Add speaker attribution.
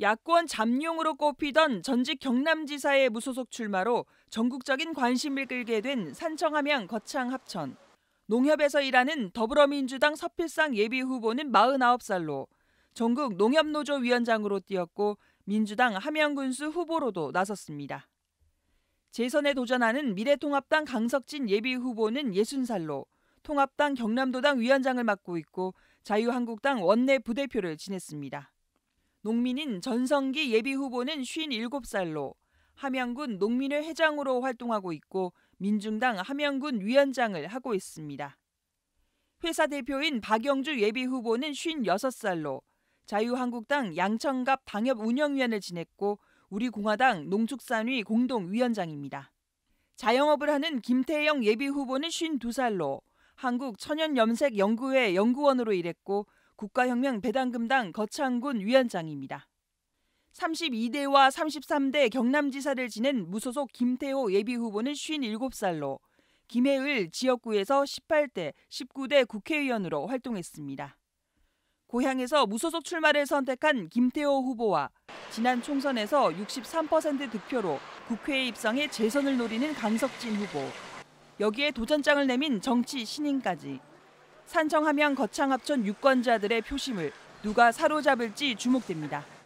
Speaker 1: 야권 잠룡으로 꼽히던 전직 경남지사의 무소속 출마로 전국적인 관심을 끌게 된 산청함양 거창 합천. 농협에서 일하는 더불어민주당 서필상 예비 후보는 49살로 전국 농협노조 위원장으로 뛰었고 민주당 함양군수 후보로도 나섰습니다. 재선에 도전하는 미래통합당 강석진 예비 후보는 60살로 통합당 경남도당 위원장을 맡고 있고 자유한국당 원내 부대표를 지냈습니다. 농민인 전성기 예비 후보는 57살로 함양군 농민회 회장으로 활동하고 있고 민중당 함양군 위원장을 하고 있습니다. 회사 대표인 박영주 예비 후보는 56살로 자유한국당 양천갑 당협 운영위원을 지냈고 우리공화당 농축산위 공동위원장입니다. 자영업을 하는 김태영 예비 후보는 52살로 한국 천연염색연구회 연구원으로 일했고 국가혁명 배당금당 거창군 위원장입니다. 32대와 33대 경남지사를 지낸 무소속 김태호 예비후보는 57살로 김해을 지역구에서 18대, 19대 국회의원으로 활동했습니다. 고향에서 무소속 출마를 선택한 김태호 후보와 지난 총선에서 63% 득표로 국회에 입성해 재선을 노리는 강석진 후보, 여기에 도전장을 내민 정치 신인까지 산청 함양 거창 합천 유권자들의 표심을 누가 사로잡을지 주목됩니다.